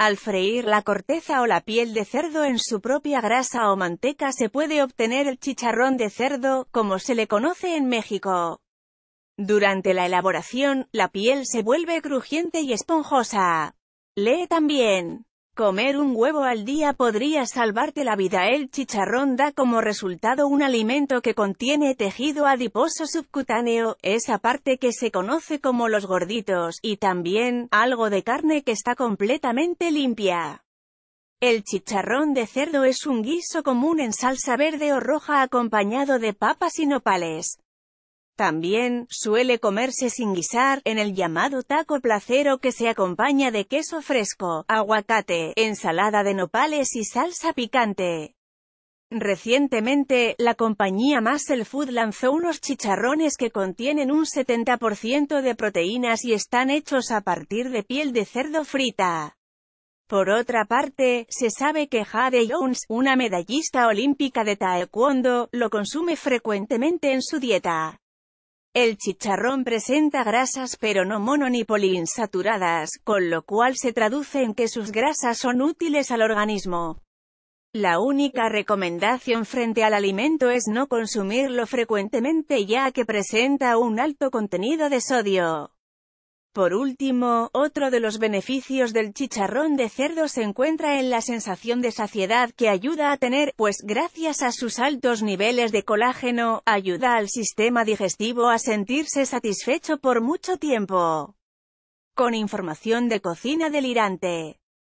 Al freír la corteza o la piel de cerdo en su propia grasa o manteca se puede obtener el chicharrón de cerdo, como se le conoce en México. Durante la elaboración, la piel se vuelve crujiente y esponjosa. Lee también. Comer un huevo al día podría salvarte la vida. El chicharrón da como resultado un alimento que contiene tejido adiposo subcutáneo, esa parte que se conoce como los gorditos, y también, algo de carne que está completamente limpia. El chicharrón de cerdo es un guiso común en salsa verde o roja acompañado de papas y nopales. También, suele comerse sin guisar, en el llamado taco placero que se acompaña de queso fresco, aguacate, ensalada de nopales y salsa picante. Recientemente, la compañía Muscle Food lanzó unos chicharrones que contienen un 70% de proteínas y están hechos a partir de piel de cerdo frita. Por otra parte, se sabe que Jade Jones, una medallista olímpica de taekwondo, lo consume frecuentemente en su dieta. El chicharrón presenta grasas pero no mono ni poliinsaturadas, con lo cual se traduce en que sus grasas son útiles al organismo. La única recomendación frente al alimento es no consumirlo frecuentemente ya que presenta un alto contenido de sodio. Por último, otro de los beneficios del chicharrón de cerdo se encuentra en la sensación de saciedad que ayuda a tener, pues gracias a sus altos niveles de colágeno, ayuda al sistema digestivo a sentirse satisfecho por mucho tiempo. Con información de cocina delirante.